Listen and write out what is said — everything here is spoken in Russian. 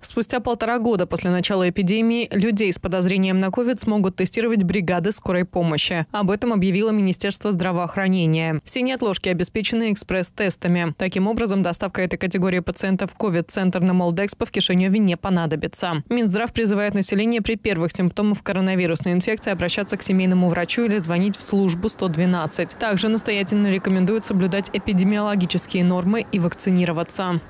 Спустя полтора года после начала эпидемии людей с подозрением на COVID смогут тестировать бригады скорой помощи. Об этом объявило Министерство здравоохранения. Все неотложки обеспечены экспресс-тестами. Таким образом, доставка этой категории пациентов в covid центр на Молдэкспо в Кишиневе не понадобится. Минздрав призывает население при первых симптомах коронавирусной инфекции обращаться к семейному врачу или звонить в службу 112. Также настоятельно рекомендуют соблюдать эпидемиологические нормы и вакцинироваться.